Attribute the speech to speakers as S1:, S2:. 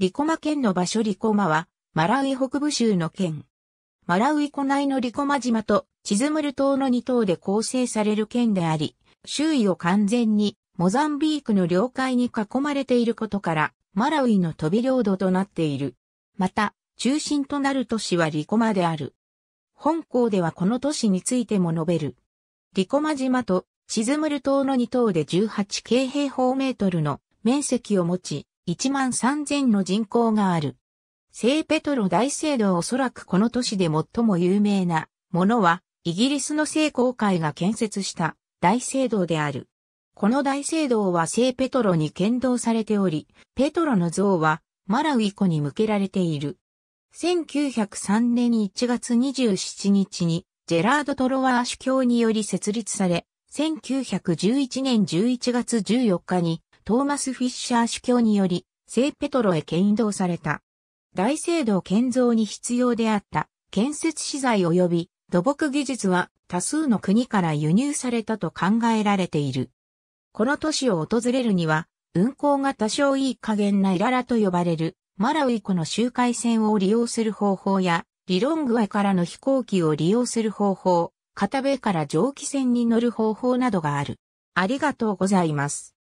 S1: リコマ県の場所リコマは、マラウイ北部州の県。
S2: マラウイ湖内のリコマ島とチズムル島の2島で構成される県であり、周囲を完全にモザンビークの領海に囲まれていることから、マラウイの飛び領土となっている。また、中心となる都市はリコマである。本校ではこの都市についても述べる。リコマ島とチズムル島の2島で18京平方メートルの面積を持ち、1万3000の人口がある。聖ペトロ大聖堂おそらくこの都市で最も有名なものは、イギリスの聖公会が建設した大聖堂である。この大聖堂は聖ペトロに剣道されており、ペトロの像はマラウイ湖に向けられている。1903年1月27日にジェラード・トロワー主教により設立され、1911年11月14日にトーマス・フィッシャー主教により聖ペトロへ牽引された。大聖堂建造に必要であった建設資材及び土木技術は多数の国から輸入されたと考えられている。この都市を訪れるには、運行が多少いい加減なイララと呼ばれるマラウイ湖の周回線を利用する方法や、リロングアからの飛行機を利用する方法、片部から蒸気船に乗る方法などがあ
S1: る。ありがとうございます。